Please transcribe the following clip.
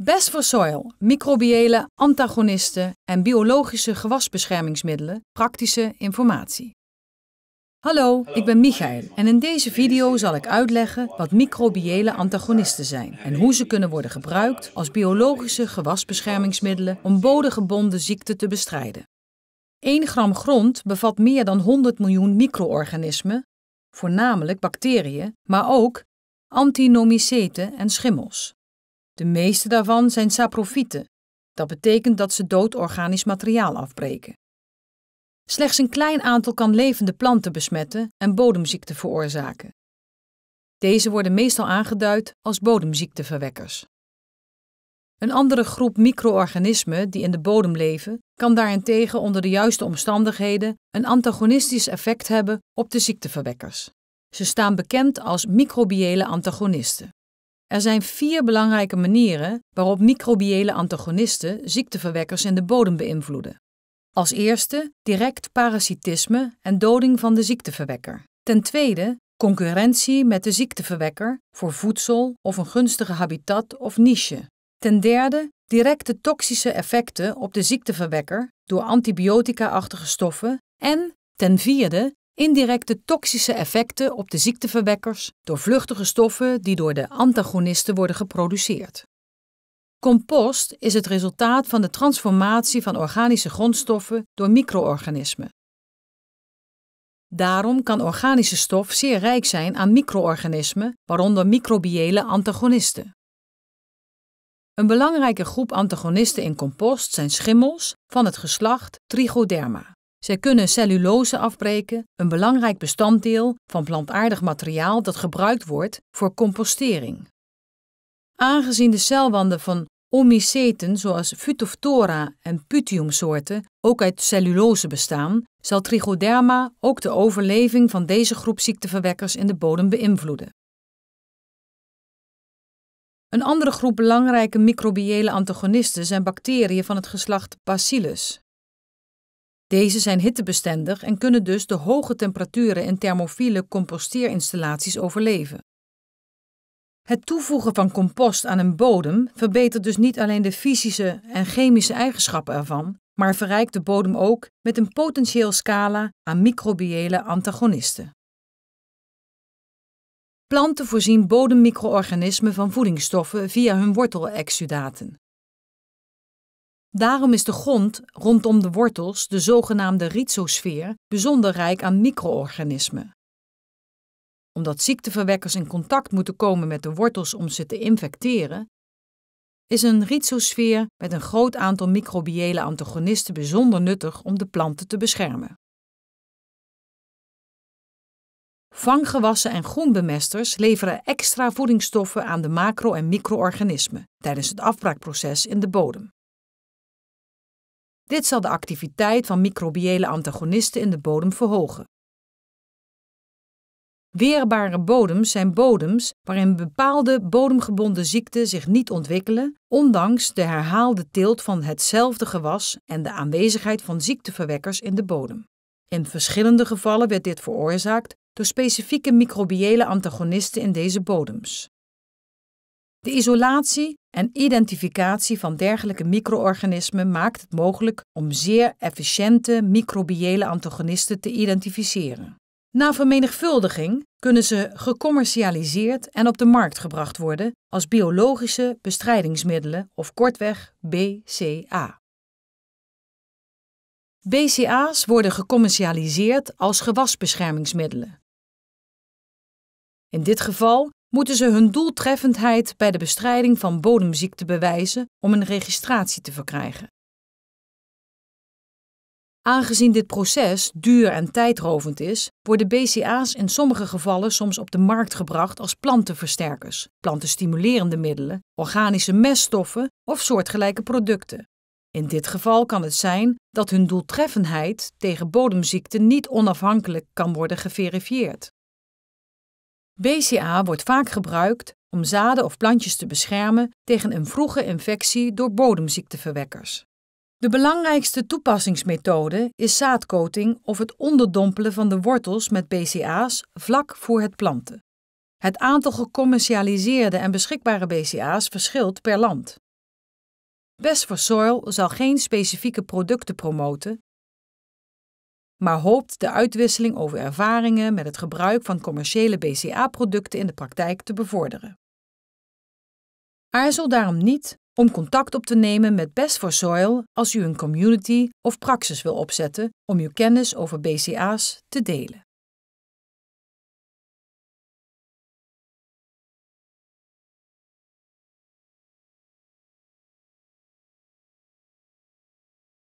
Best for Soil, microbiële antagonisten en biologische gewasbeschermingsmiddelen, praktische informatie. Hallo, ik ben Michael en in deze video zal ik uitleggen wat microbiële antagonisten zijn en hoe ze kunnen worden gebruikt als biologische gewasbeschermingsmiddelen om bodengebonden ziekten te bestrijden. 1 gram grond bevat meer dan 100 miljoen micro-organismen, voornamelijk bacteriën, maar ook antinomyceten en schimmels. De meeste daarvan zijn saprofieten. Dat betekent dat ze dood organisch materiaal afbreken. Slechts een klein aantal kan levende planten besmetten en bodemziekten veroorzaken. Deze worden meestal aangeduid als bodemziekteverwekkers. Een andere groep micro-organismen die in de bodem leven, kan daarentegen onder de juiste omstandigheden een antagonistisch effect hebben op de ziekteverwekkers. Ze staan bekend als microbiële antagonisten. Er zijn vier belangrijke manieren waarop microbiële antagonisten ziekteverwekkers in de bodem beïnvloeden. Als eerste direct parasitisme en doding van de ziekteverwekker. Ten tweede concurrentie met de ziekteverwekker voor voedsel of een gunstige habitat of niche. Ten derde directe toxische effecten op de ziekteverwekker door antibiotica-achtige stoffen. En ten vierde indirecte toxische effecten op de ziekteverwekkers door vluchtige stoffen die door de antagonisten worden geproduceerd. Compost is het resultaat van de transformatie van organische grondstoffen door micro-organismen. Daarom kan organische stof zeer rijk zijn aan micro-organismen, waaronder microbiële antagonisten. Een belangrijke groep antagonisten in compost zijn schimmels van het geslacht Trichoderma. Zij kunnen cellulose afbreken, een belangrijk bestanddeel van plantaardig materiaal dat gebruikt wordt voor compostering. Aangezien de celwanden van omiceten zoals Phytophthora en Putiumsoorten ook uit cellulose bestaan, zal Trichoderma ook de overleving van deze groep ziekteverwekkers in de bodem beïnvloeden. Een andere groep belangrijke microbiële antagonisten zijn bacteriën van het geslacht Bacillus. Deze zijn hittebestendig en kunnen dus de hoge temperaturen in thermofiele composteerinstallaties overleven. Het toevoegen van compost aan een bodem verbetert dus niet alleen de fysische en chemische eigenschappen ervan, maar verrijkt de bodem ook met een potentieel scala aan microbiële antagonisten. Planten voorzien bodemmicroorganismen van voedingsstoffen via hun wortelexudaten. Daarom is de grond rondom de wortels, de zogenaamde rhizosfeer, bijzonder rijk aan micro-organismen. Omdat ziekteverwekkers in contact moeten komen met de wortels om ze te infecteren, is een rhizosfeer met een groot aantal microbiële antagonisten bijzonder nuttig om de planten te beschermen. Vanggewassen en groenbemesters leveren extra voedingsstoffen aan de macro- en micro-organismen tijdens het afbraakproces in de bodem. Dit zal de activiteit van microbiële antagonisten in de bodem verhogen. Weerbare bodems zijn bodems waarin bepaalde bodemgebonden ziekten zich niet ontwikkelen, ondanks de herhaalde teelt van hetzelfde gewas en de aanwezigheid van ziekteverwekkers in de bodem. In verschillende gevallen werd dit veroorzaakt door specifieke microbiële antagonisten in deze bodems. De isolatie en identificatie van dergelijke micro-organismen maakt het mogelijk om zeer efficiënte microbiële antagonisten te identificeren. Na vermenigvuldiging kunnen ze gecommercialiseerd en op de markt gebracht worden als biologische bestrijdingsmiddelen of kortweg BCA. BCA's worden gecommercialiseerd als gewasbeschermingsmiddelen. In dit geval moeten ze hun doeltreffendheid bij de bestrijding van bodemziekte bewijzen om een registratie te verkrijgen. Aangezien dit proces duur en tijdrovend is, worden BCA's in sommige gevallen soms op de markt gebracht als plantenversterkers, plantenstimulerende middelen, organische meststoffen of soortgelijke producten. In dit geval kan het zijn dat hun doeltreffendheid tegen bodemziekten niet onafhankelijk kan worden geverifieerd. BCA wordt vaak gebruikt om zaden of plantjes te beschermen tegen een vroege infectie door bodemziekteverwekkers. De belangrijkste toepassingsmethode is zaadcoating of het onderdompelen van de wortels met BCA's vlak voor het planten. Het aantal gecommercialiseerde en beschikbare BCA's verschilt per land. Best for Soil zal geen specifieke producten promoten maar hoopt de uitwisseling over ervaringen met het gebruik van commerciële BCA-producten in de praktijk te bevorderen. Aarzel daarom niet om contact op te nemen met Best for Soil als u een community of praxis wil opzetten om uw kennis over BCA's te delen.